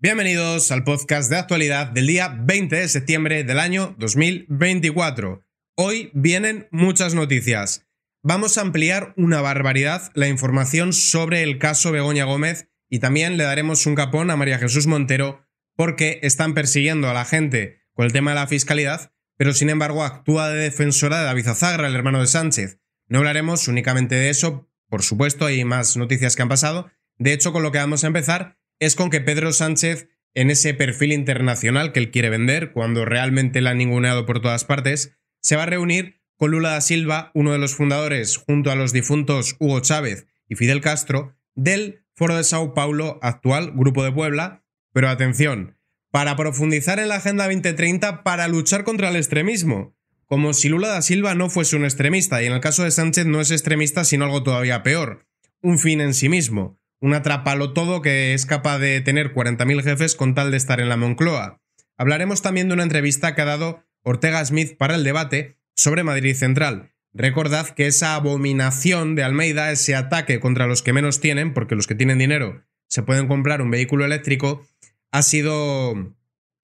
Bienvenidos al podcast de actualidad del día 20 de septiembre del año 2024. Hoy vienen muchas noticias. Vamos a ampliar una barbaridad la información sobre el caso Begoña Gómez y también le daremos un capón a María Jesús Montero porque están persiguiendo a la gente con el tema de la fiscalidad, pero sin embargo actúa de defensora de David Azagra, el hermano de Sánchez. No hablaremos únicamente de eso, por supuesto, hay más noticias que han pasado. De hecho, con lo que vamos a empezar es con que Pedro Sánchez, en ese perfil internacional que él quiere vender, cuando realmente la han ninguneado por todas partes, se va a reunir con Lula da Silva, uno de los fundadores, junto a los difuntos Hugo Chávez y Fidel Castro, del Foro de Sao Paulo, actual Grupo de Puebla, pero atención, para profundizar en la Agenda 2030 para luchar contra el extremismo, como si Lula da Silva no fuese un extremista, y en el caso de Sánchez no es extremista sino algo todavía peor, un fin en sí mismo un todo que es capaz de tener 40.000 jefes con tal de estar en la Moncloa. Hablaremos también de una entrevista que ha dado Ortega Smith para el debate sobre Madrid Central. Recordad que esa abominación de Almeida, ese ataque contra los que menos tienen, porque los que tienen dinero se pueden comprar un vehículo eléctrico, ha sido,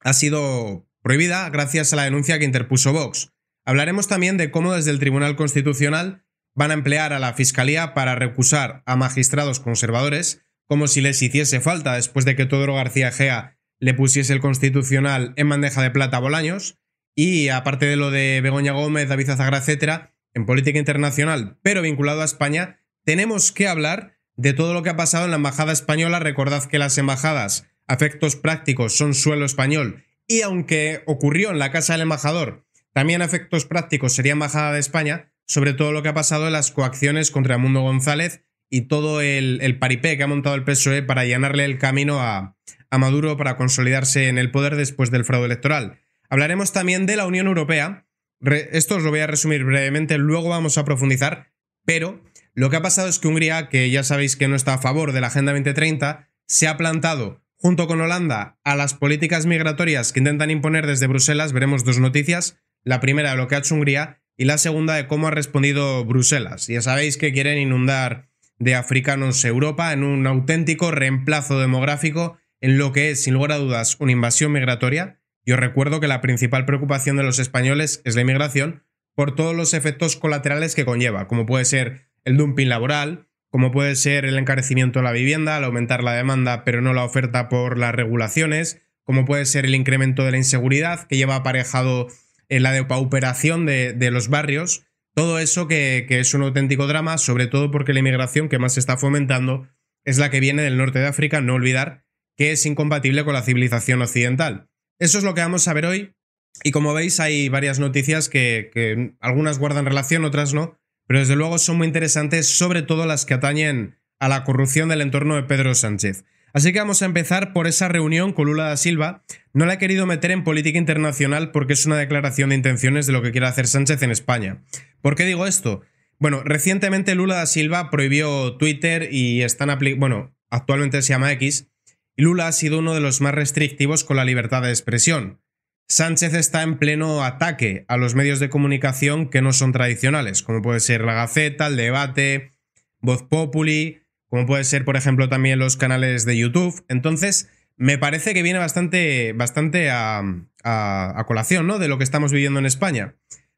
ha sido prohibida gracias a la denuncia que interpuso Vox. Hablaremos también de cómo desde el Tribunal Constitucional van a emplear a la Fiscalía para recusar a magistrados conservadores, como si les hiciese falta después de que Todoro García Gea le pusiese el constitucional en bandeja de plata a Bolaños, y aparte de lo de Begoña Gómez, David Azagra, etcétera, en política internacional, pero vinculado a España, tenemos que hablar de todo lo que ha pasado en la embajada española. Recordad que las embajadas, ...afectos prácticos, son suelo español, y aunque ocurrió en la casa del embajador, también afectos efectos prácticos sería embajada de España, sobre todo lo que ha pasado en las coacciones contra Mundo González y todo el, paripé que ha montado el PSOE para allanarle el camino a, Maduro para consolidarse en el poder después del fraude electoral. Hablaremos también de la Unión Europea. esto os lo voy a resumir brevemente, luego vamos a profundizar, pero lo que ha pasado es que Hungría, que ya sabéis que no está a favor de la Agenda 2030, se ha plantado junto con Holanda a las políticas migratorias que intentan imponer desde Bruselas. Veremos dos noticias. La primera, lo que ha hecho Hungría, y la segunda de cómo ha respondido Bruselas. Ya sabéis que quieren inundar de africanos Europa en un auténtico reemplazo demográfico en lo que es, sin lugar a dudas, una invasión migratoria. Yo recuerdo que la principal preocupación de los españoles es la inmigración por todos los efectos colaterales que conlleva, como puede ser el dumping laboral, como puede ser el encarecimiento de la vivienda, al aumentar la demanda pero no la oferta por las regulaciones, como puede ser el incremento de la inseguridad que lleva aparejado la depauperación de, de, los barrios, todo eso que, es un auténtico drama, sobre todo porque la inmigración que más se está fomentando es la que viene del norte de África, no olvidar que es incompatible con la civilización occidental. Eso es lo que vamos a ver hoy y como veis hay varias noticias que algunas guardan relación, otras no, pero desde luego son muy interesantes, sobre todo las que atañen a la corrupción del entorno de Pedro Sánchez. Así que vamos a empezar por esa reunión con Lula da Silva. No la he querido meter en política internacional porque es una declaración de intenciones de lo que quiere hacer Sánchez en España. ¿Por qué digo esto? Bueno, recientemente Lula da Silva prohibió Twitter y están aplicando. Bueno, actualmente se llama X. Y Lula ha sido uno de los más restrictivos con la libertad de expresión. Sánchez está en pleno ataque a los medios de comunicación que no son tradicionales, como puede ser La Gaceta, El Debate, Voz Populi, como puede ser, por ejemplo, también los canales de YouTube. Entonces, me parece que viene bastante, bastante a, a colación ¿no? de lo que estamos viviendo en España.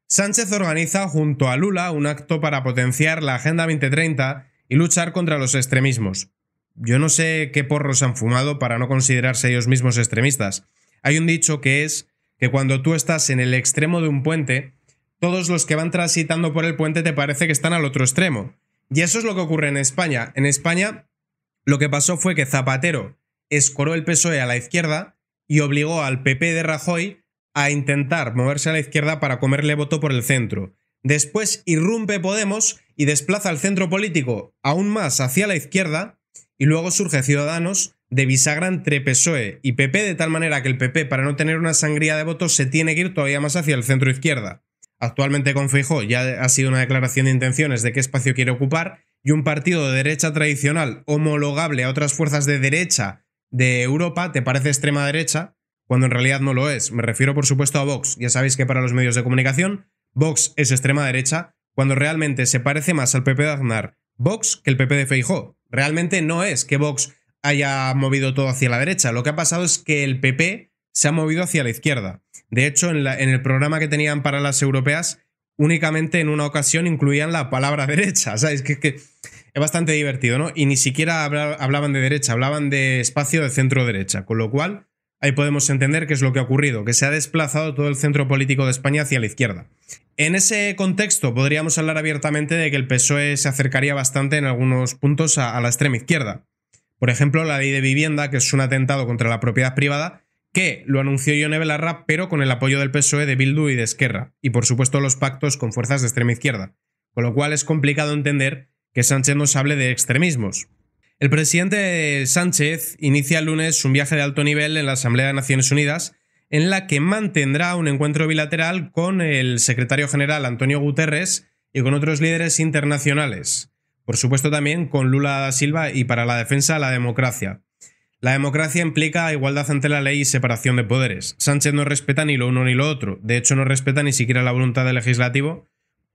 Sánchez organiza junto a Lula un acto para potenciar la Agenda 2030 y luchar contra los extremismos. Yo no sé qué porros han fumado para no considerarse ellos mismos extremistas. Hay un dicho que es que cuando tú estás en el extremo de un puente, todos los que van transitando por el puente te parece que están al otro extremo. Y eso es lo que ocurre en España. En España lo que pasó fue que Zapatero escoró el PSOE a la izquierda y obligó al PP de Rajoy a intentar moverse a la izquierda para comerle voto por el centro. Después irrumpe Podemos y desplaza al centro político aún más hacia la izquierda y luego surge Ciudadanos de bisagra entre PSOE y PP de tal manera que el PP para no tener una sangría de votos se tiene que ir todavía más hacia el centro izquierda actualmente con Feijóo ya ha sido una declaración de intenciones de qué espacio quiere ocupar, y un partido de derecha tradicional homologable a otras fuerzas de derecha de Europa te parece extrema derecha, cuando en realidad no lo es. Me refiero, por supuesto, a Vox. Ya sabéis que para los medios de comunicación, Vox es extrema derecha, cuando realmente se parece más al PP de Aznar Vox que el PP de Feijóo. Realmente no es que Vox haya movido todo hacia la derecha. Lo que ha pasado es que el PP se ha movido hacia la izquierda. De hecho, en, el programa que tenían para las europeas, únicamente en una ocasión incluían la palabra derecha. es que, es bastante divertido, ¿no? Y ni siquiera hablaban de derecha, hablaban de espacio de centro-derecha. Con lo cual, ahí podemos entender qué es lo que ha ocurrido, que se ha desplazado todo el centro político de España hacia la izquierda. En ese contexto, podríamos hablar abiertamente de que el PSOE se acercaría bastante en algunos puntos a la extrema izquierda. Por ejemplo, la ley de vivienda, que es un atentado contra la propiedad privada, que lo anunció Ione Belarra, pero con el apoyo del PSOE, de Bildu y de Esquerra, y por supuesto los pactos con fuerzas de extrema izquierda, con lo cual es complicado entender que Sánchez nos hable de extremismos. El presidente Sánchez inicia el lunes un viaje de alto nivel en la Asamblea de Naciones Unidas, en la que mantendrá un encuentro bilateral con el secretario general Antonio Guterres y con otros líderes internacionales. Por supuesto también con Lula da Silva y para la defensa de la democracia. La democracia implica igualdad ante la ley y separación de poderes. Sánchez no respeta ni lo uno ni lo otro. De hecho, no respeta ni siquiera la voluntad del legislativo.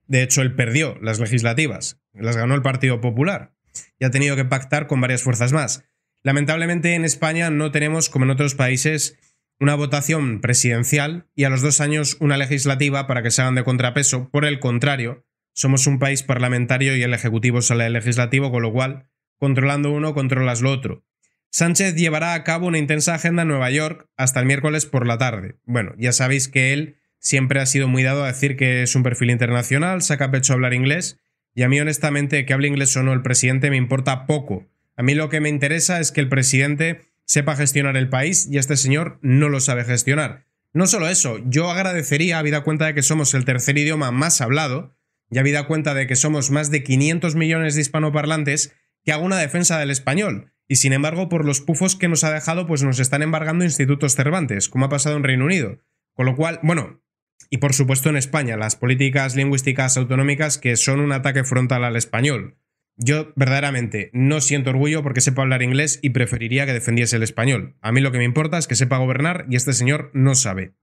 De hecho, él perdió las legislativas. Las ganó el Partido Popular. Y ha tenido que pactar con varias fuerzas más. Lamentablemente, en España no tenemos, como en otros países, una votación presidencial y a los dos años una legislativa para que se hagan de contrapeso. Por el contrario, somos un país parlamentario y el Ejecutivo sale del Legislativo, con lo cual, controlando uno, controlas lo otro. Sánchez llevará a cabo una intensa agenda en Nueva York hasta el miércoles por la tarde. Bueno, ya sabéis que él siempre ha sido muy dado a decir que es un perfil internacional, saca pecho a hablar inglés, y a mí honestamente que hable inglés o no el presidente me importa poco. A mí lo que me interesa es que el presidente sepa gestionar el país y este señor no lo sabe gestionar. No solo eso, yo agradecería, habida cuenta de que somos el tercer idioma más hablado, y habida cuenta de que somos más de 500 millones de hispanoparlantes, que haga una defensa del español y sin embargo por los pufos que nos ha dejado pues nos están embargando institutos Cervantes, como ha pasado en Reino Unido. Con lo cual, bueno, y por supuesto en España, las políticas lingüísticas autonómicas que son un ataque frontal al español. Yo verdaderamente no siento orgullo porque sepa hablar inglés y preferiría que defendiese el español. A mí lo que me importa es que sepa gobernar y este señor no sabe.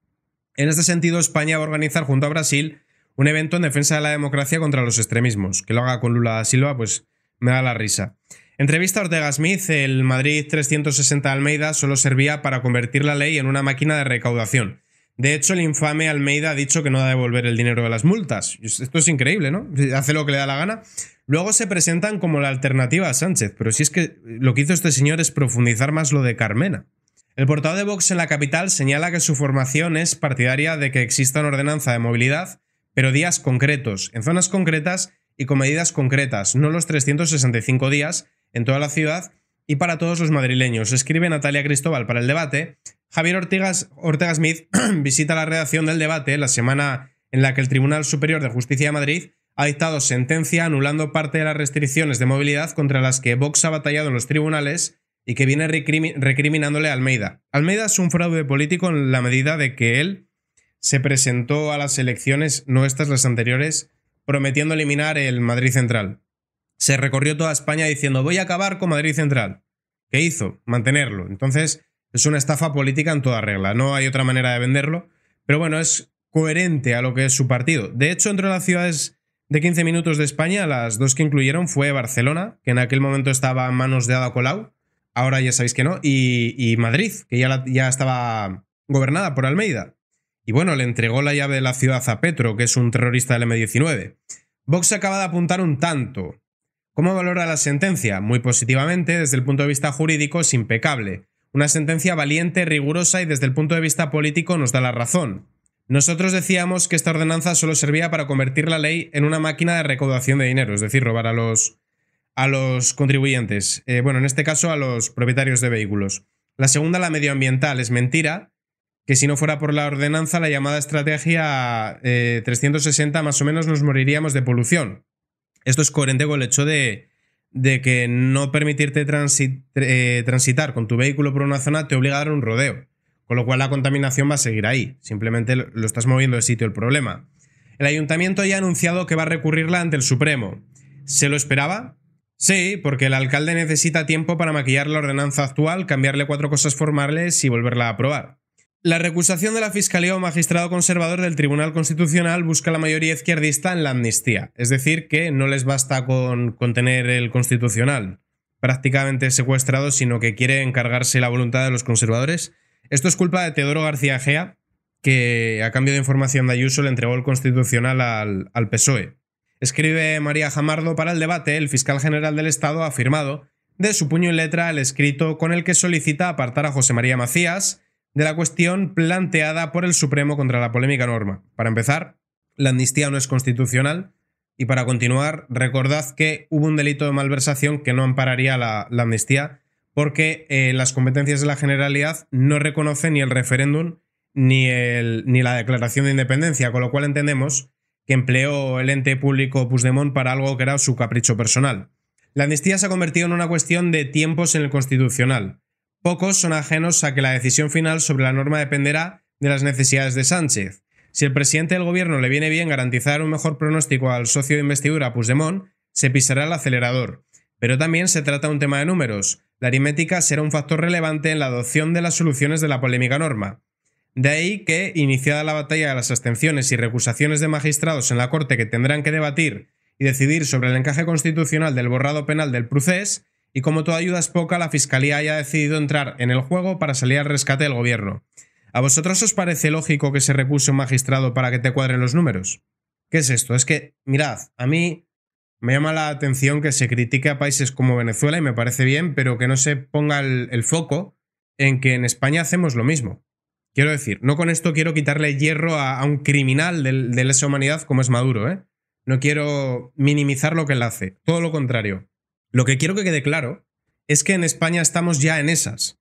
En este sentido, España va a organizar junto a Brasil un evento en defensa de la democracia contra los extremismos. Que lo haga con Lula da Silva, pues me da la risa. Entrevista a Ortega Smith, el Madrid 360 Almeida solo servía para convertir la ley en una máquina de recaudación. De hecho, el infame Almeida ha dicho que no va a devolver el dinero de las multas. Esto es increíble, ¿no? Hace lo que le da la gana. Luego se presentan como la alternativa a Sánchez, pero si es que lo que hizo este señor es profundizar más lo de Carmena. El portado de Vox en la capital señala que su formación es partidaria de que exista una ordenanza de movilidad, pero días concretos, en zonas concretas y con medidas concretas, no los 365 días en toda la ciudad y para todos los madrileños. Escribe Natalia Cristóbal para el debate. Javier Ortega Smith visita la redacción del debate la semana en la que el Tribunal Superior de Justicia de Madrid ha dictado sentencia anulando parte de las restricciones de movilidad contra las que Vox ha batallado en los tribunales y que viene recriminándole a Almeida. Almeida es un fraude político en la medida de que él se presentó a las elecciones, no estas las anteriores, prometiendo eliminar el Madrid Central se recorrió toda España diciendo voy a acabar con Madrid Central. ¿Qué hizo? Mantenerlo. Entonces, es una estafa política en toda regla, no hay otra manera de venderlo, pero bueno, es coherente a lo que es su partido. De hecho, entre las ciudades de 15 minutos de España, las dos que incluyeron fue Barcelona, que en aquel momento estaba en manos de Ada Colau, ahora ya sabéis que no, y, Madrid, que ya, ya estaba gobernada por Almeida. Y bueno, le entregó la llave de la ciudad a Petro, que es un terrorista del M19. Vox acaba de apuntar un tanto, ¿Cómo valora la sentencia? Muy positivamente, desde el punto de vista jurídico es impecable. Una sentencia valiente, rigurosa y desde el punto de vista político nos da la razón. Nosotros decíamos que esta ordenanza solo servía para convertir la ley en una máquina de recaudación de dinero, es decir, robar a los, a los contribuyentes, eh, bueno, en este caso a los propietarios de vehículos. La segunda, la medioambiental, es mentira, que si no fuera por la ordenanza, la llamada estrategia 360 eh, más o menos nos moriríamos de polución. Esto es coherente con el hecho de, que no permitirte eh, transitar con tu vehículo por una zona te obliga a dar un rodeo, con lo cual la contaminación va a seguir ahí, simplemente lo estás moviendo de sitio el problema. El ayuntamiento ya ha anunciado que va a recurrirla ante el Supremo. ¿Se lo esperaba? Sí, porque el alcalde necesita tiempo para maquillar la ordenanza actual, cambiarle cuatro cosas formales y volverla a aprobar. La recusación de la Fiscalía o magistrado conservador del Tribunal Constitucional busca la mayoría izquierdista en la amnistía, es decir, que no les basta con, contener tener el constitucional prácticamente secuestrado, sino que quiere encargarse la voluntad de los conservadores. Esto es culpa de Teodoro García Gea, que a cambio de información de Ayuso le entregó el constitucional al, al PSOE. Escribe María Jamardo para el debate, el fiscal general del Estado ha firmado de su puño y letra el escrito con el que solicita apartar a José María Macías, de la cuestión planteada por el Supremo contra la polémica norma. Para empezar, la amnistía no es constitucional y para continuar, recordad que hubo un delito de malversación que no ampararía la, amnistía porque eh, las competencias de la Generalidad no reconocen ni el referéndum ni, el, ni la declaración de independencia, con lo cual entendemos que empleó el ente público Puigdemont para algo que era su capricho personal. La amnistía se ha convertido en una cuestión de tiempos en el constitucional. Pocos son ajenos a que la decisión final sobre la norma dependerá de las necesidades de Sánchez. Si el presidente del gobierno le viene bien garantizar un mejor pronóstico al socio de investidura Puigdemont, se pisará el acelerador. Pero también se trata de un tema de números. La aritmética será un factor relevante en la adopción de las soluciones de la polémica norma. De ahí que, iniciada la batalla de las abstenciones y recusaciones de magistrados en la Corte que tendrán que debatir y decidir sobre el encaje constitucional del borrado penal del procés, y como toda ayuda es poca, la Fiscalía haya decidido entrar en el juego para salir al rescate del gobierno. ¿A vosotros os parece lógico que se recuse un magistrado para que te cuadren los números? ¿Qué es esto? Es que, mirad, a mí me llama la atención que se critique a países como Venezuela y me parece bien, pero que no se ponga el, foco en que en España hacemos lo mismo. Quiero decir, no con esto quiero quitarle hierro a, un criminal de, de lesa humanidad como es Maduro, ¿eh? No quiero minimizar lo que él hace, todo lo contrario. Lo que quiero que quede claro es que en España estamos ya en esas.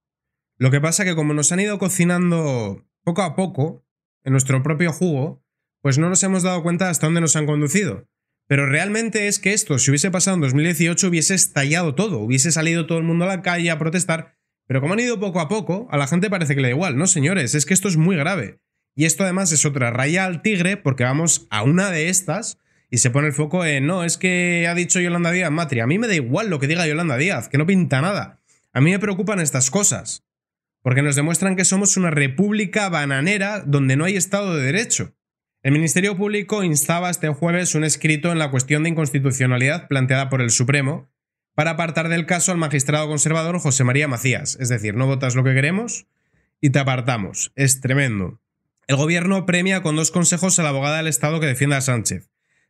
Lo que pasa es que como nos han ido cocinando poco a poco, en nuestro propio jugo, pues no nos hemos dado cuenta hasta dónde nos han conducido. Pero realmente es que esto, si hubiese pasado en 2018, hubiese estallado todo, hubiese salido todo el mundo a la calle a protestar, pero como han ido poco a poco, a la gente parece que le da igual, no señores, es que esto es muy grave. Y esto además es otra raya al tigre porque vamos a una de estas y se pone el foco en, no, es que ha dicho Yolanda Díaz Matri. A mí me da igual lo que diga Yolanda Díaz, que no pinta nada. A mí me preocupan estas cosas, porque nos demuestran que somos una república bananera donde no hay Estado de Derecho. El Ministerio Público instaba este jueves un escrito en la cuestión de inconstitucionalidad planteada por el Supremo para apartar del caso al magistrado conservador José María Macías. Es decir, no votas lo que queremos y te apartamos. Es tremendo. El gobierno premia con dos consejos a la abogada del Estado que defienda a Sánchez.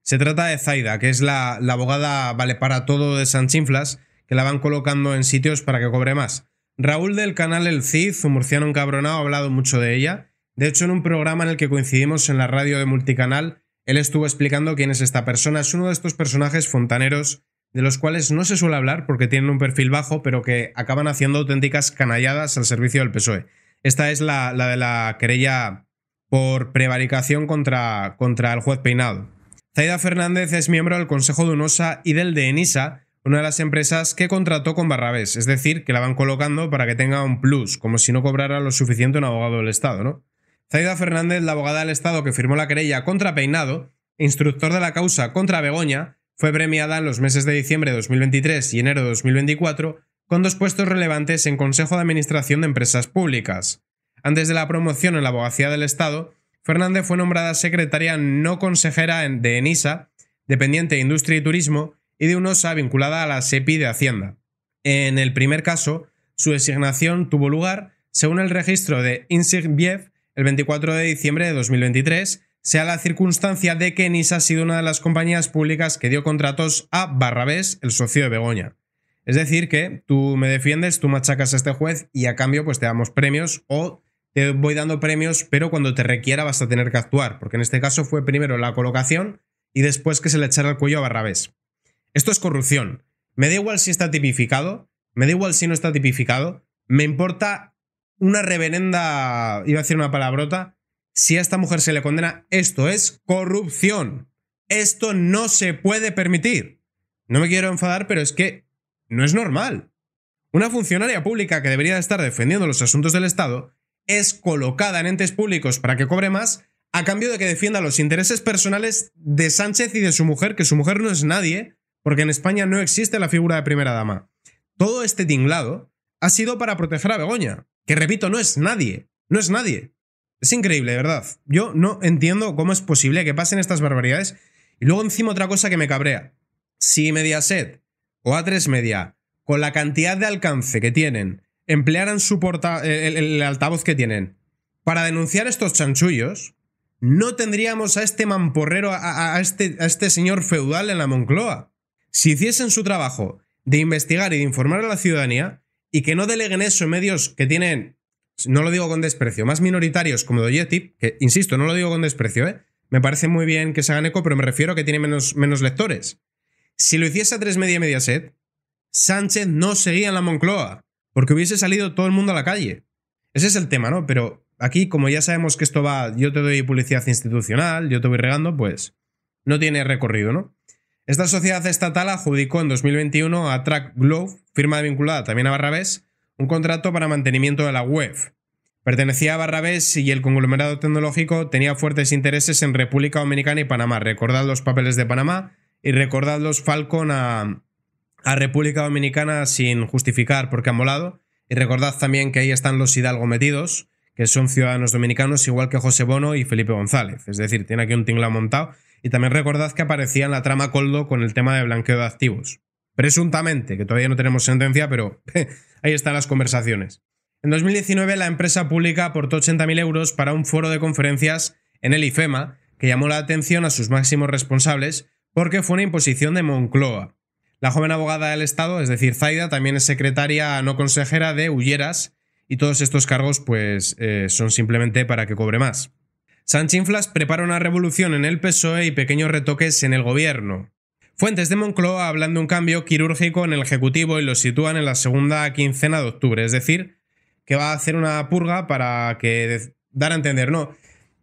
Se trata de Zaida, que es la, abogada vale para todo de Sanchinflas, que la van colocando en sitios para que cobre más. Raúl del canal El Cid, un murciano encabronado, ha hablado mucho de ella. De hecho, en un programa en el que coincidimos en la radio de Multicanal, él estuvo explicando quién es esta persona. Es uno de estos personajes fontaneros de los cuales no se suele hablar porque tienen un perfil bajo, pero que acaban haciendo auténticas canalladas al servicio del PSOE. Esta es la, la de la querella por prevaricación contra, contra el juez Peinado. Zaida Fernández es miembro del Consejo de UNOSA y del de ENISA, una de las empresas que contrató con Barrabés, es decir, que la van colocando para que tenga un plus, como si no cobrara lo suficiente un abogado del Estado, ¿no? Zaida Fernández, la abogada del Estado que firmó la querella contra Peinado, instructor de la causa contra Begoña, fue premiada en los meses de diciembre de 2023 y enero de 2024 con dos puestos relevantes en Consejo de Administración de Empresas Públicas. Antes de la promoción en la abogacía del Estado, Fernández fue nombrada secretaria no consejera de ENISA, dependiente de Industria y Turismo, y de UNOSA vinculada a la SEPI de Hacienda. En el primer caso, su designación tuvo lugar, según el registro de Insigviev, el 24 de diciembre de 2023, sea la circunstancia de que Enisa ha sido una de las compañías públicas que dio contratos a Barrabés, el socio de Begoña. Es decir, que tú me defiendes, tú machacas a este juez y a cambio pues te damos premios o te voy dando premios, pero cuando te requiera vas a tener que actuar, porque en este caso fue primero la colocación y después que se le echara el cuello a Barrabés. Esto es corrupción. Me da igual si está tipificado, me da igual si no está tipificado, me importa una reverenda, iba a decir una palabrota, si a esta mujer se le condena, esto es corrupción. Esto no se puede permitir. No me quiero enfadar, pero es que no es normal. Una funcionaria pública que debería estar defendiendo los asuntos del Estado es colocada en entes públicos para que cobre más, a cambio de que defienda los intereses personales de Sánchez y de su mujer, que su mujer no es nadie, porque en España no existe la figura de primera dama. Todo este tinglado ha sido para proteger a Begoña, que repito, no es nadie, no es nadie. Es increíble, de verdad. Yo no entiendo cómo es posible que pasen estas barbaridades. Y luego encima otra cosa que me cabrea. Si Mediaset o A3 Media, con la cantidad de alcance que tienen emplearan su porta eh, el, altavoz que tienen para denunciar estos chanchullos, no tendríamos a este mamporrero, a, este, este señor feudal en la Moncloa. Si hiciesen su trabajo de investigar y de informar a la ciudadanía y que no deleguen eso en medios que tienen, no lo digo con desprecio, más minoritarios como Doyetip, que insisto, no lo digo con desprecio, ¿eh? me parece muy bien que se hagan eco, pero me refiero a que tiene menos, menos lectores. Si lo hiciese a tres media y media set, Sánchez no seguía en la Moncloa. Porque hubiese salido todo el mundo a la calle. Ese es el tema, ¿no? Pero aquí, como ya sabemos que esto va, yo te doy publicidad institucional, yo te voy regando, pues no tiene recorrido, ¿no? Esta sociedad estatal adjudicó en 2021 a Track Glove, firma vinculada también a Barrabés, un contrato para mantenimiento de la web. Pertenecía a Barrabés y el conglomerado tecnológico tenía fuertes intereses en República Dominicana y Panamá. Recordad los papeles de Panamá y recordad los Falcon a, a República Dominicana sin justificar porque ha molado. Y recordad también que ahí están los Hidalgo metidos, que son ciudadanos dominicanos, igual que José Bono y Felipe González. Es decir, tiene aquí un tinglado montado. Y también recordad que aparecía en la trama Coldo con el tema de blanqueo de activos. Presuntamente, que todavía no tenemos sentencia, pero ahí están las conversaciones. En 2019, la empresa pública aportó 80.000 euros para un foro de conferencias en el IFEMA, que llamó la atención a sus máximos responsables porque fue una imposición de Moncloa. La joven abogada del Estado, es decir, Zaida, también es secretaria no consejera de Ulleras y todos estos cargos pues eh, son simplemente para que cobre más. Sanchinflas prepara una revolución en el PSOE y pequeños retoques en el gobierno. Fuentes de Moncloa hablan de un cambio quirúrgico en el Ejecutivo y lo sitúan en la segunda quincena de octubre, es decir, que va a hacer una purga para que dar a entender, no,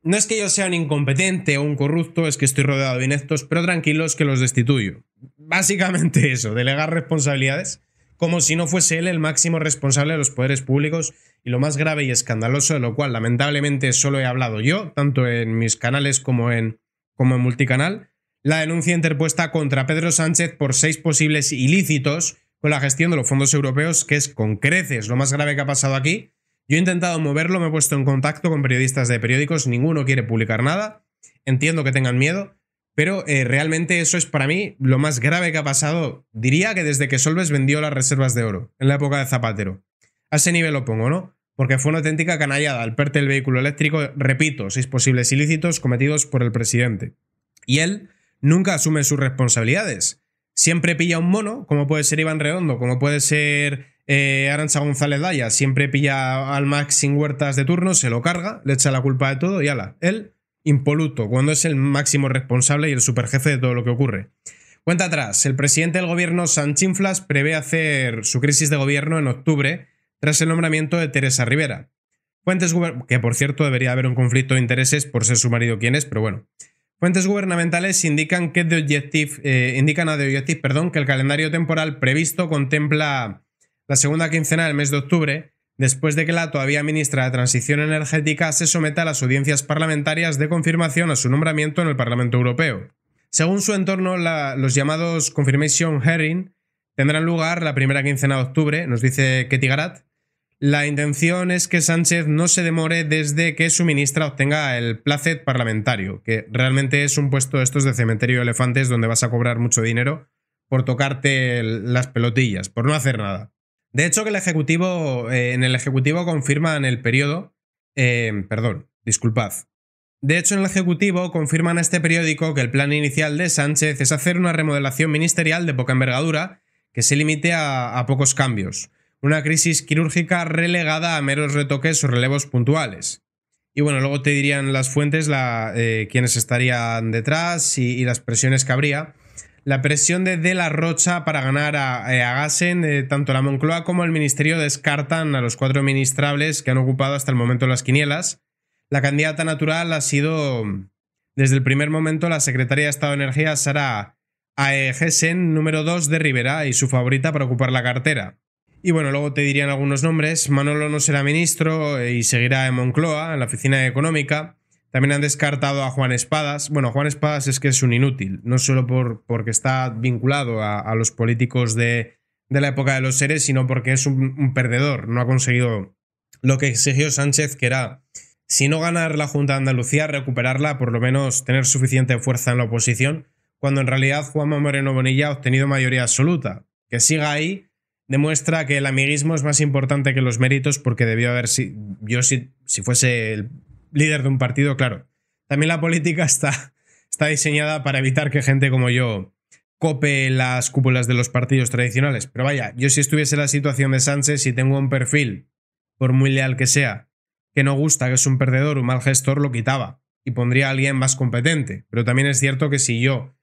no es que yo sea un incompetente o un corrupto, es que estoy rodeado de ineptos, pero tranquilos que los destituyo. Básicamente eso, delegar responsabilidades como si no fuese él el máximo responsable de los poderes públicos y lo más grave y escandaloso de lo cual lamentablemente solo he hablado yo, tanto en mis canales como en, como en multicanal, la denuncia interpuesta contra Pedro Sánchez por seis posibles ilícitos con la gestión de los fondos europeos, que es con creces lo más grave que ha pasado aquí. Yo he intentado moverlo, me he puesto en contacto con periodistas de periódicos, ninguno quiere publicar nada, entiendo que tengan miedo, pero eh, realmente eso es para mí lo más grave que ha pasado, diría que desde que Solves vendió las reservas de oro, en la época de Zapatero. A ese nivel lo pongo, ¿no? Porque fue una auténtica canallada al perte el vehículo eléctrico, repito, seis posibles ilícitos cometidos por el presidente. Y él nunca asume sus responsabilidades. Siempre pilla un mono, como puede ser Iván Redondo, como puede ser eh, Arancha González Daya. Siempre pilla al Max sin huertas de turno, se lo carga, le echa la culpa de todo y ala. Él impoluto, cuando es el máximo responsable y el superjefe de todo lo que ocurre. Cuenta atrás, el presidente del gobierno Sanchinflas prevé hacer su crisis de gobierno en octubre tras el nombramiento de Teresa Rivera. Fuentes que por cierto debería haber un conflicto de intereses por ser su marido quién es, pero bueno. Fuentes gubernamentales indican, que eh, indican a de perdón, que el calendario temporal previsto contempla la segunda quincena del mes de octubre después de que la todavía ministra de Transición Energética se someta a las audiencias parlamentarias de confirmación a su nombramiento en el Parlamento Europeo. Según su entorno, los llamados Confirmation Hearing tendrán lugar la primera quincena de octubre, nos dice Ketty Garat. La intención es que Sánchez no se demore desde que su ministra obtenga el placet parlamentario, que realmente es un puesto de estos de cementerio de elefantes donde vas a cobrar mucho dinero por tocarte las pelotillas, por no hacer nada. De hecho, que el Ejecutivo, eh, en el Ejecutivo confirman el periodo, eh, perdón, disculpad. De hecho, en el Ejecutivo confirman a este periódico que el plan inicial de Sánchez es hacer una remodelación ministerial de poca envergadura que se limite a, pocos cambios, una crisis quirúrgica relegada a meros retoques o relevos puntuales. Y bueno, luego te dirían las fuentes la, eh, quiénes estarían detrás y las presiones que habría la presión de De La Rocha para ganar a, eh, Gassen, eh, tanto la Moncloa como el Ministerio descartan a los cuatro ministrables que han ocupado hasta el momento las quinielas. La candidata natural ha sido desde el primer momento la secretaria de Estado de Energía, Sara Aegesen, número 2 de Rivera y su favorita para ocupar la cartera. Y bueno, luego te dirían algunos nombres. Manolo no será ministro eh, y seguirá en Moncloa, en la oficina económica. También han descartado a Juan Espadas. Bueno, Juan Espadas es que es un inútil, no solo por, porque está vinculado a, los políticos de, la época de los seres, sino porque es un, perdedor. No ha conseguido lo que exigió Sánchez, que era, si no ganar la Junta de Andalucía, recuperarla, por lo menos tener suficiente fuerza en la oposición, cuando en realidad Juanma Moreno Bonilla ha obtenido mayoría absoluta. Que siga ahí demuestra que el amiguismo es más importante que los méritos porque debió haber, si, yo si, si fuese el líder de un partido, claro. También la política está, está diseñada para evitar que gente como yo cope las cúpulas de los partidos tradicionales. Pero vaya, yo si estuviese en la situación de Sánchez si tengo un perfil, por muy leal que sea, que no gusta, que es un perdedor, un mal gestor, lo quitaba y pondría a alguien más competente. Pero también es cierto que si yo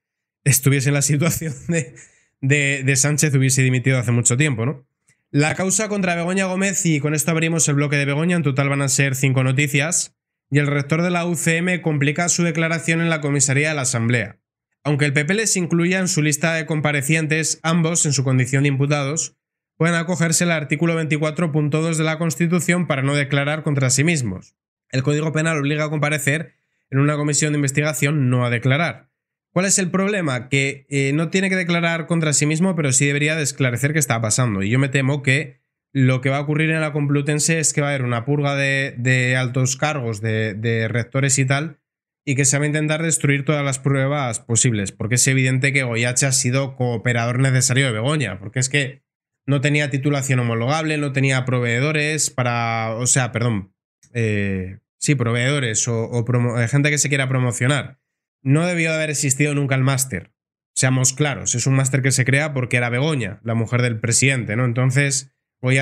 estuviese en la situación de, de, de Sánchez, hubiese dimitido hace mucho tiempo, ¿no? La causa contra Begoña Gómez, y con esto abrimos el bloque de Begoña, en total van a ser cinco noticias y el rector de la UCM complica su declaración en la comisaría de la Asamblea. Aunque el PP les incluya en su lista de comparecientes, ambos, en su condición de imputados, pueden acogerse al artículo 24.2 de la Constitución para no declarar contra sí mismos. El Código Penal obliga a comparecer en una comisión de investigación, no a declarar. ¿Cuál es el problema? Que eh, no tiene que declarar contra sí mismo, pero sí debería desclarecer qué está pasando. Y yo me temo que lo que va a ocurrir en la Complutense es que va a haber una purga de, altos cargos, de, rectores y tal, y que se va a intentar destruir todas las pruebas posibles, porque es evidente que Goyache ha sido cooperador necesario de Begoña, porque es que no tenía titulación homologable, no tenía proveedores para, o sea, perdón, eh, sí, proveedores o, eh, gente que se quiera promocionar. No debió haber existido nunca el máster. Seamos claros, es un máster que se crea porque era Begoña, la mujer del presidente, ¿no? Entonces,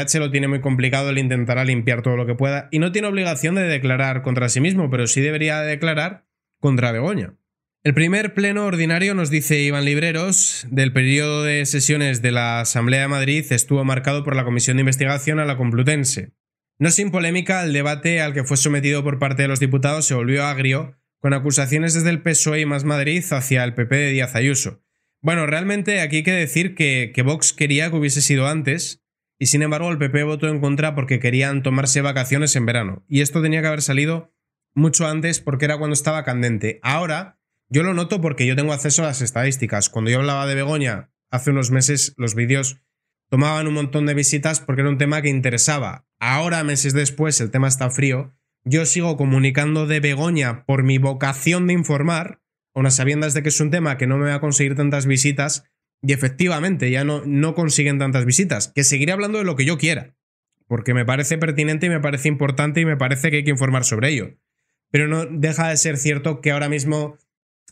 se lo tiene muy complicado, le intentará limpiar todo lo que pueda y no tiene obligación de declarar contra sí mismo, pero sí debería declarar contra Begoña. El primer pleno ordinario, nos dice Iván Libreros, del periodo de sesiones de la Asamblea de Madrid estuvo marcado por la Comisión de Investigación a la Complutense. No sin polémica, el debate al que fue sometido por parte de los diputados se volvió agrio, con acusaciones desde el PSOE y más Madrid hacia el PP de Díaz Ayuso. Bueno, realmente aquí hay que decir que, que Vox quería que hubiese sido antes, y sin embargo el PP votó en contra porque querían tomarse vacaciones en verano. Y esto tenía que haber salido mucho antes porque era cuando estaba candente. Ahora yo lo noto porque yo tengo acceso a las estadísticas. Cuando yo hablaba de Begoña hace unos meses, los vídeos tomaban un montón de visitas porque era un tema que interesaba. Ahora, meses después, el tema está frío. Yo sigo comunicando de Begoña por mi vocación de informar, aun a sabiendas de que es un tema que no me va a conseguir tantas visitas, y efectivamente, ya no, no consiguen tantas visitas. Que seguiré hablando de lo que yo quiera, porque me parece pertinente y me parece importante y me parece que hay que informar sobre ello. Pero no deja de ser cierto que ahora mismo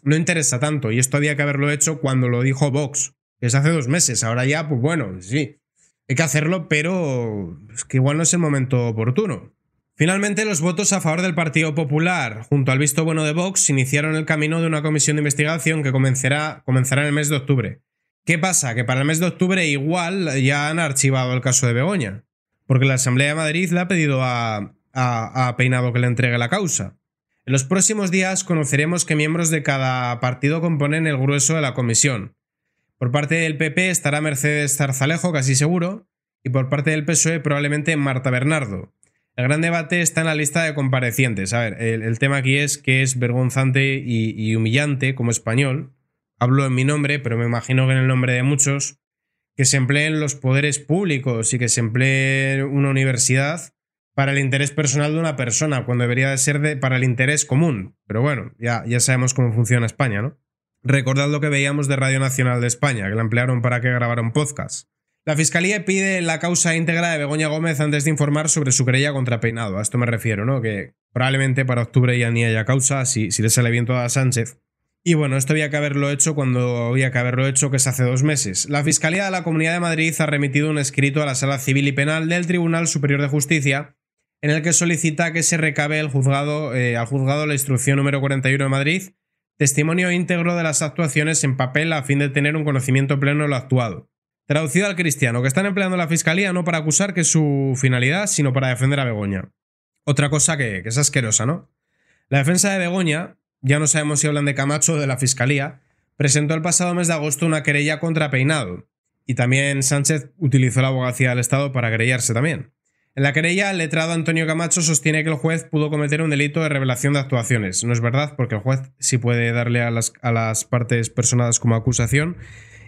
no interesa tanto, y esto había que haberlo hecho cuando lo dijo Vox, que es hace dos meses. Ahora ya, pues bueno, sí, hay que hacerlo, pero es que igual no es el momento oportuno. Finalmente, los votos a favor del Partido Popular, junto al visto bueno de Vox, iniciaron el camino de una comisión de investigación que comenzará, comenzará en el mes de octubre. ¿Qué pasa? Que para el mes de octubre igual ya han archivado el caso de Begoña, porque la Asamblea de Madrid le ha pedido a, Peinado que le entregue la causa. En los próximos días conoceremos qué miembros de cada partido componen el grueso de la comisión. Por parte del PP estará Mercedes Zarzalejo, casi seguro, y por parte del PSOE probablemente Marta Bernardo. El gran debate está en la lista de comparecientes. A ver, el, tema aquí es que es vergonzante y humillante como español hablo en mi nombre, pero me imagino que en el nombre de muchos, que se empleen los poderes públicos y que se emplee una universidad para el interés personal de una persona, cuando debería de ser de, para el interés común. Pero bueno, ya, ya sabemos cómo funciona España, ¿no? Recordad lo que veíamos de Radio Nacional de España, que la emplearon para que grabaron podcast. La Fiscalía pide la causa íntegra de Begoña Gómez antes de informar sobre su querella contra Peinado. A esto me refiero, ¿no? Que probablemente para octubre ya ni haya causa si, si le sale bien toda a Sánchez. Y bueno, esto había que haberlo hecho cuando había que haberlo hecho, que es hace dos meses. La Fiscalía de la Comunidad de Madrid ha remitido un escrito a la Sala Civil y Penal del Tribunal Superior de Justicia en el que solicita que se recabe el juzgado, eh, al juzgado la instrucción número 41 de Madrid testimonio íntegro de las actuaciones en papel a fin de tener un conocimiento pleno de lo actuado. Traducido al cristiano, que están empleando la Fiscalía no para acusar que es su finalidad, sino para defender a Begoña. Otra cosa que, que es asquerosa, ¿no? La defensa de Begoña, ya no sabemos si hablan de Camacho o de la Fiscalía, presentó el pasado mes de agosto una querella contra Peinado. Y también Sánchez utilizó la abogacía del Estado para querellarse también. En la querella, el letrado Antonio Camacho sostiene que el juez pudo cometer un delito de revelación de actuaciones. No es verdad, porque el juez sí puede darle a las, partes personadas como acusación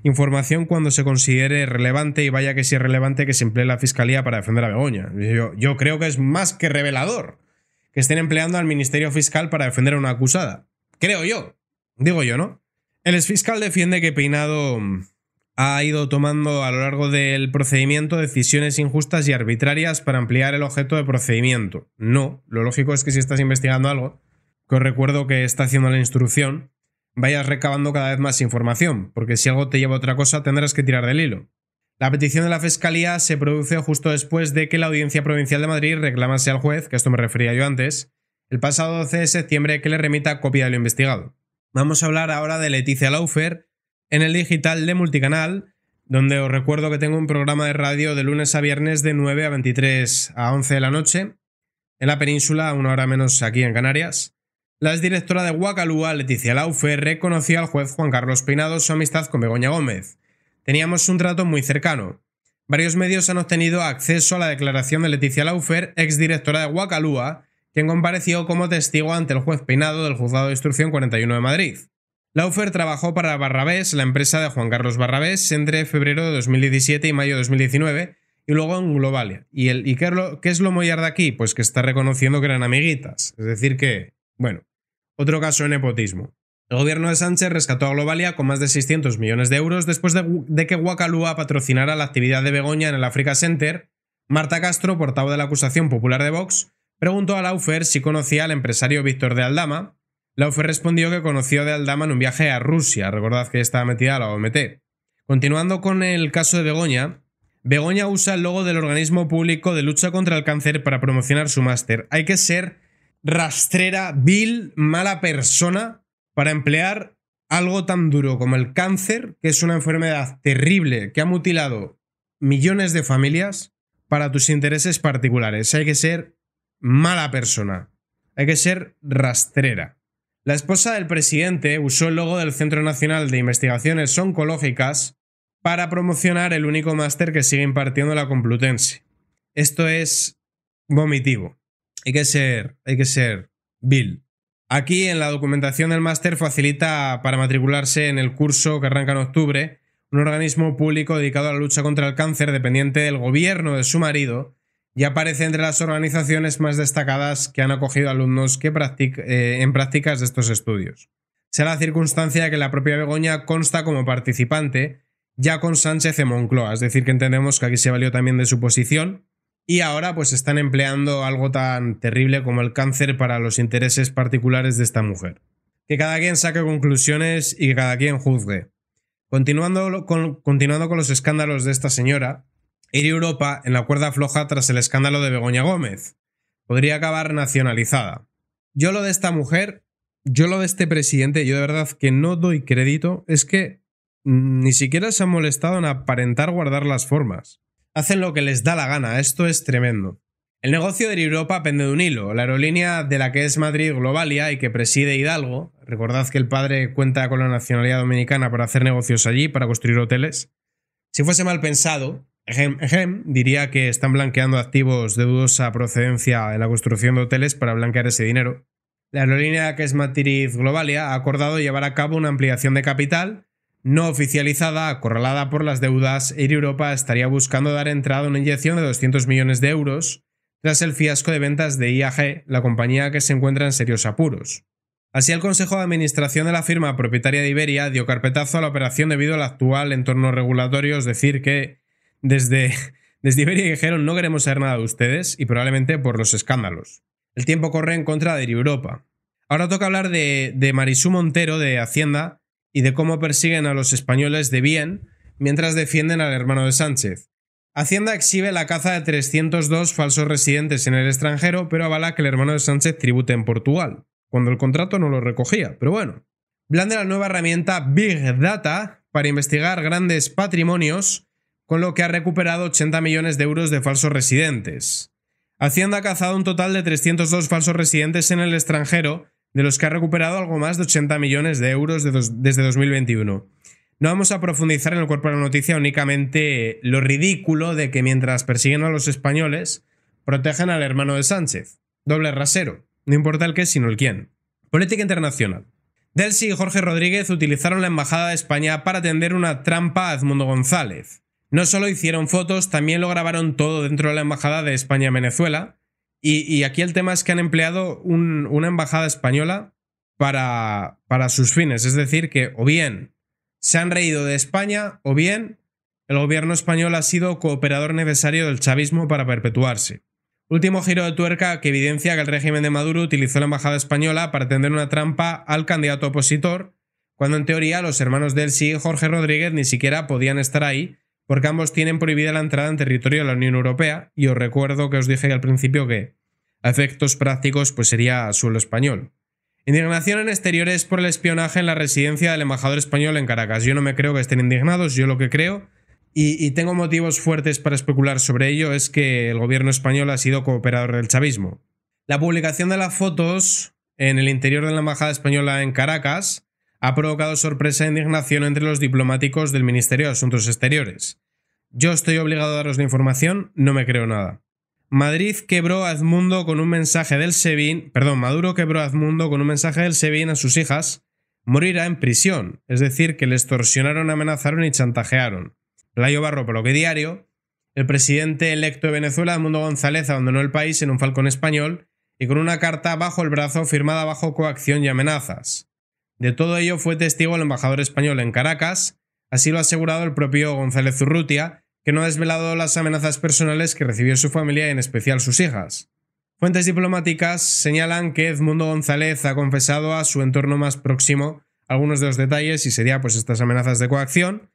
información cuando se considere relevante y vaya que si es relevante que se emplee la fiscalía para defender a Begoña. yo creo que es más que revelador que estén empleando al Ministerio Fiscal para defender a una acusada. Creo yo. Digo yo, ¿no? El exfiscal defiende que Peinado mm, ha ido tomando a lo largo del procedimiento decisiones injustas y arbitrarias para ampliar el objeto de procedimiento. No, lo lógico es que si estás investigando algo, que os recuerdo que está haciendo la instrucción, vayas recabando cada vez más información, porque si algo te lleva a otra cosa tendrás que tirar del hilo. La petición de la Fiscalía se produce justo después de que la Audiencia Provincial de Madrid reclamase al juez, que esto me refería yo antes, el pasado 12 de septiembre que le remita copia de lo investigado. Vamos a hablar ahora de Leticia Laufer en el digital de Multicanal, donde os recuerdo que tengo un programa de radio de lunes a viernes de 9 a 23 a 11 de la noche, en la península, una hora menos aquí en Canarias. La exdirectora de Guacalúa, Leticia Laufer, reconoció al juez Juan Carlos Peinado su amistad con Begoña Gómez teníamos un trato muy cercano. Varios medios han obtenido acceso a la declaración de Leticia Laufer, exdirectora de Guacalúa, quien compareció como testigo ante el juez Peinado del Juzgado de Instrucción 41 de Madrid. Laufer trabajó para Barrabés, la empresa de Juan Carlos Barrabés, entre febrero de 2017 y mayo de 2019, y luego en Globalia. ¿Y, el, qué, es lo, qué es lo mollar de aquí? Pues que está reconociendo que eran amiguitas. Es decir que, bueno, otro caso de nepotismo. El gobierno de Sánchez rescató a Globalia con más de 600 millones de euros después de, que Guacalúa patrocinara la actividad de Begoña en el Africa Center. Marta Castro, portavoz de la acusación popular de Vox, preguntó a Laufer si conocía al empresario Víctor de Aldama. Laufer respondió que conoció de Aldama en un viaje a Rusia, recordad que estaba metida a la OMT. Continuando con el caso de Begoña, Begoña usa el logo del organismo público de lucha contra el cáncer para promocionar su máster. Hay que ser rastrera, vil, mala persona para emplear algo tan duro como el cáncer, que es una enfermedad terrible que ha mutilado millones de familias para tus intereses particulares. Hay que ser mala persona, hay que ser rastrera. La esposa del presidente usó el logo del Centro Nacional de Investigaciones Oncológicas para promocionar el único máster que sigue impartiendo la Complutense. Esto es vomitivo. Hay que ser, hay que ser vil. Aquí en la documentación del máster facilita para matricularse en el curso que arranca en octubre, un organismo público dedicado a la lucha contra el cáncer dependiente del gobierno de su marido, y aparece entre las organizaciones más destacadas que han acogido alumnos que eh, en prácticas de estos estudios. Será la circunstancia que la propia Begoña consta como participante, ya con Sánchez de Moncloa, es decir, que entendemos que aquí se valió también de su posición y ahora pues están empleando algo tan terrible como el cáncer para los intereses particulares de esta mujer. Que cada quien saque conclusiones y que cada quien juzgue. Continuando con, los escándalos de esta señora, ir Europa en la cuerda floja tras el escándalo de Begoña Gómez. Podría acabar nacionalizada. Yo lo de esta mujer, yo lo de este presidente, yo de verdad que no doy crédito, es que mm, ni siquiera se ha molestado en aparentar guardar las formas hacen lo que les da la gana, esto es tremendo. El negocio de Europa pende de un hilo. La aerolínea de la que es Madrid Globalia y que preside Hidalgo, recordad que el padre cuenta con la nacionalidad dominicana para hacer negocios allí, para construir hoteles. Si fuese mal pensado, ejem, diría que están blanqueando activos de dudosa procedencia en la construcción de hoteles para blanquear ese dinero. La aerolínea que es Madrid Globalia ha acordado llevar a cabo una ampliación de capital no oficializada, acorralada por las deudas, Air Europa estaría buscando dar entrada a una inyección de 200 millones de euros tras el fiasco de ventas de IAG, la compañía que se encuentra en serios apuros. Así, el Consejo de Administración de la firma propietaria de Iberia dio carpetazo a la operación debido al actual entorno regulatorio, es decir, que desde, desde Iberia dijeron no queremos saber nada de ustedes y probablemente por los escándalos. El tiempo corre en contra de Air Europa. Ahora toca hablar de, de Marisú Montero de Hacienda, y de cómo persiguen a los españoles de bien mientras defienden al hermano de Sánchez. Hacienda exhibe la caza de 302 falsos residentes en el extranjero, pero avala que el hermano de Sánchez tribute en Portugal, cuando el contrato no lo recogía, pero bueno. Blande la nueva herramienta Big Data para investigar grandes patrimonios, con lo que ha recuperado 80 millones de euros de falsos residentes. Hacienda ha cazado un total de 302 falsos residentes en el extranjero, de los que ha recuperado algo más de 80 millones de euros desde 2021. No vamos a profundizar en el cuerpo de la noticia, únicamente lo ridículo de que mientras persiguen a los españoles, protegen al hermano de Sánchez. Doble rasero. No importa el qué, sino el quién. Política internacional. Delsi y Jorge Rodríguez utilizaron la Embajada de España para tender una trampa a Edmundo González. No solo hicieron fotos, también lo grabaron todo dentro de la Embajada de España en Venezuela, y, aquí el tema es que han empleado una embajada española para, para sus fines. Es decir, que o bien se han reído de España o bien el gobierno español ha sido cooperador necesario del chavismo para perpetuarse. Último giro de tuerca que evidencia que el régimen de Maduro utilizó la embajada española para tender una trampa al candidato opositor, cuando en teoría los hermanos del sí, Jorge Rodríguez, ni siquiera podían estar ahí porque ambos tienen prohibida la entrada en territorio de la Unión Europea y os recuerdo que os dije al principio que a efectos prácticos pues sería suelo español. Indignación en exteriores por el espionaje en la residencia del embajador español en Caracas. Yo no me creo que estén indignados, yo lo que creo, y, y tengo motivos fuertes para especular sobre ello, es que el gobierno español ha sido cooperador del chavismo. La publicación de las fotos en el interior de la embajada española en Caracas ha provocado sorpresa e indignación entre los diplomáticos del Ministerio de Asuntos Exteriores. Yo estoy obligado a daros la información, no me creo nada. Madrid quebró a Edmundo con un mensaje del Sebin, perdón, Maduro quebró a Edmundo con un mensaje del Sebin a sus hijas, morirá en prisión, es decir, que le extorsionaron, amenazaron y chantajearon. Playo Barro, por lo que diario, el presidente electo de Venezuela, Edmundo González, abandonó el país en un falcón español y con una carta bajo el brazo firmada bajo coacción y amenazas. De todo ello fue testigo el embajador español en Caracas, así lo ha asegurado el propio González Urrutia, que no ha desvelado las amenazas personales que recibió su familia y en especial sus hijas. Fuentes diplomáticas señalan que Edmundo González ha confesado a su entorno más próximo algunos de los detalles y sería pues estas amenazas de coacción.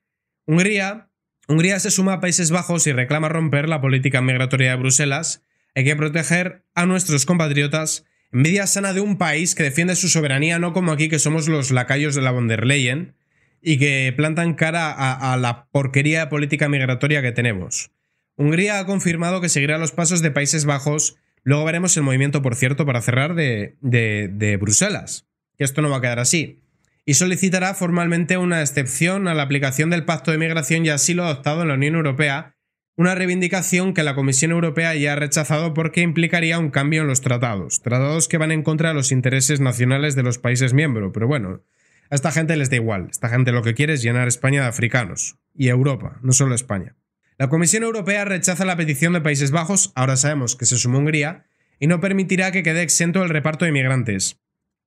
Hungría, Hungría se suma a Países Bajos y reclama romper la política migratoria de Bruselas. Hay que proteger a nuestros compatriotas Envidia sana de un país que defiende su soberanía, no como aquí que somos los lacayos de la von der Leyen y que plantan cara a, la porquería de política migratoria que tenemos. Hungría ha confirmado que seguirá los pasos de Países Bajos. Luego veremos el movimiento, por cierto, para cerrar de, de Bruselas. Que esto no va a quedar así. Y solicitará formalmente una excepción a la aplicación del Pacto de Migración y Asilo adoptado en la Unión Europea una reivindicación que la Comisión Europea ya ha rechazado porque implicaría un cambio en los tratados, tratados que van en contra de los intereses nacionales de los países miembros, pero bueno, a esta gente les da igual, esta gente lo que quiere es llenar España de africanos, y Europa, no solo España. La Comisión Europea rechaza la petición de Países Bajos, ahora sabemos que se sumó Hungría, y no permitirá que quede exento el reparto de inmigrantes.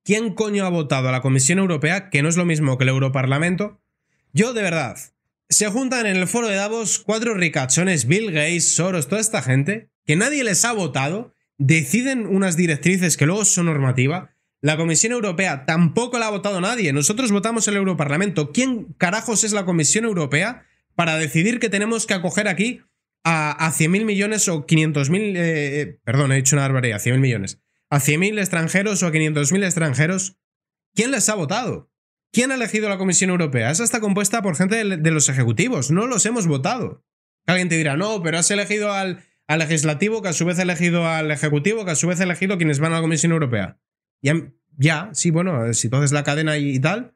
¿Quién coño ha votado a la Comisión Europea, que no es lo mismo que el Europarlamento? Yo de verdad, se juntan en el foro de Davos cuatro ricachones, Bill Gates, Soros, toda esta gente, que nadie les ha votado, deciden unas directrices que luego son normativa. La Comisión Europea tampoco la ha votado nadie. Nosotros votamos el Europarlamento. ¿Quién carajos es la Comisión Europea para decidir que tenemos que acoger aquí a, a 100.000 millones o 500.000... mil? Eh, eh, perdón, he dicho una barbaridad, 100.000 millones. A 100.000 extranjeros o a 500.000 extranjeros. ¿Quién les ha votado? ¿Quién ha elegido la Comisión Europea? Esa está compuesta por gente de los ejecutivos, no los hemos votado. Alguien te dirá, no, pero has elegido al, legislativo, que a su vez ha elegido al ejecutivo, que a su vez ha elegido quienes van a la Comisión Europea. Ya, ya sí, bueno, si tú haces la cadena y, tal,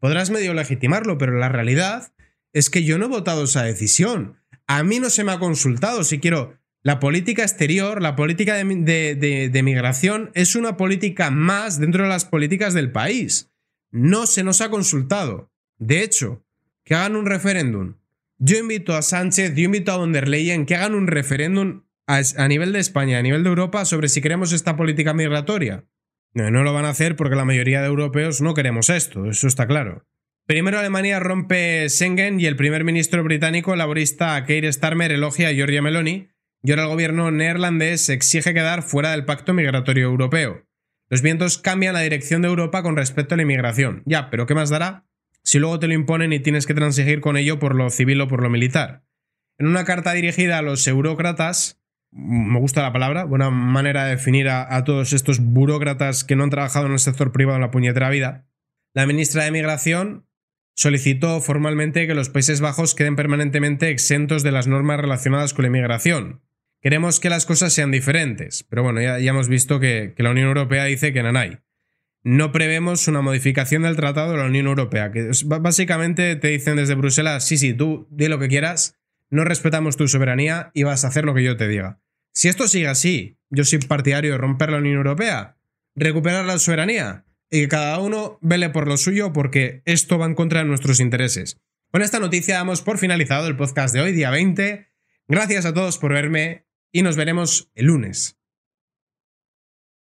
podrás medio legitimarlo, pero la realidad es que yo no he votado esa decisión. A mí no se me ha consultado si quiero la política exterior, la política de, migración, es una política más dentro de las políticas del país. No se nos ha consultado. De hecho, que hagan un referéndum. Yo invito a Sánchez, yo invito a von der Leyen que hagan un referéndum a, nivel de España, a nivel de Europa, sobre si queremos esta política migratoria. No, lo van a hacer porque la mayoría de europeos no queremos esto, eso está claro. Primero Alemania rompe Schengen y el primer ministro británico laborista Keir Starmer elogia a Giorgia Meloni y ahora el gobierno neerlandés exige quedar fuera del pacto migratorio europeo. Los vientos cambian la dirección de Europa con respecto a la inmigración. Ya, pero ¿qué más dará si luego te lo imponen y tienes que transigir con ello por lo civil o por lo militar? En una carta dirigida a los eurócratas, me gusta la palabra, buena manera de definir a, todos estos burócratas que no han trabajado en el sector privado en la puñetera vida, la ministra de inmigración solicitó formalmente que los Países Bajos queden permanentemente exentos de las normas relacionadas con la inmigración, Queremos que las cosas sean diferentes, pero bueno, ya, hemos visto que, la Unión Europea dice que no hay. No prevemos una modificación del Tratado de la Unión Europea, que básicamente te dicen desde Bruselas, sí, sí, tú di lo que quieras, no respetamos tu soberanía y vas a hacer lo que yo te diga. Si esto sigue así, yo soy partidario de romper la Unión Europea, recuperar la soberanía y que cada uno vele por lo suyo porque esto va en contra de nuestros intereses. Con esta noticia damos por finalizado el podcast de hoy, día 20. Gracias a todos por verme y nos veremos el lunes.